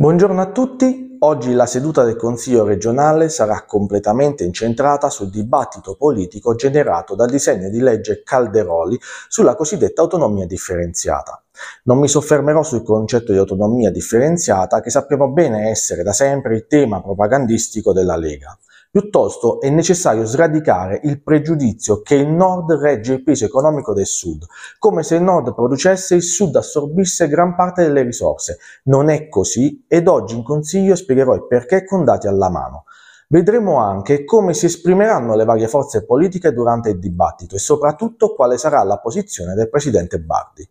Buongiorno a tutti, oggi la seduta del Consiglio regionale sarà completamente incentrata sul dibattito politico generato dal disegno di legge Calderoli sulla cosiddetta autonomia differenziata. Non mi soffermerò sul concetto di autonomia differenziata che sappiamo bene essere da sempre il tema propagandistico della Lega. Piuttosto è necessario sradicare il pregiudizio che il nord regge il peso economico del sud, come se il nord producesse e il sud assorbisse gran parte delle risorse. Non è così ed oggi in consiglio spiegherò il perché con dati alla mano. Vedremo anche come si esprimeranno le varie forze politiche durante il dibattito e soprattutto quale sarà la posizione del presidente Bardi.